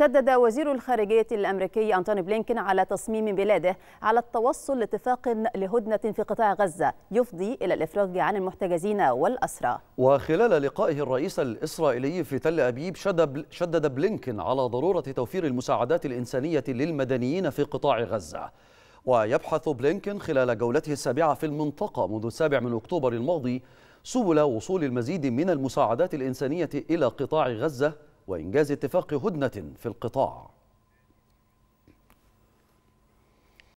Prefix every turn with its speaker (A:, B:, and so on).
A: شدد وزير الخارجية الأمريكي أنتوني بلينكن على تصميم بلاده على التوصل لاتفاق لهدنة في قطاع غزة يفضي إلى الإفراج عن المحتجزين والأسرى
B: وخلال لقائه الرئيس الإسرائيلي في تل أبيب شدد بلينكن على ضرورة توفير المساعدات الإنسانية للمدنيين في قطاع غزة ويبحث بلينكن خلال جولته السابعة في المنطقة منذ السابع من أكتوبر الماضي سبل وصول المزيد من المساعدات الإنسانية إلى قطاع غزة وإنجاز اتفاق هدنة في القطاع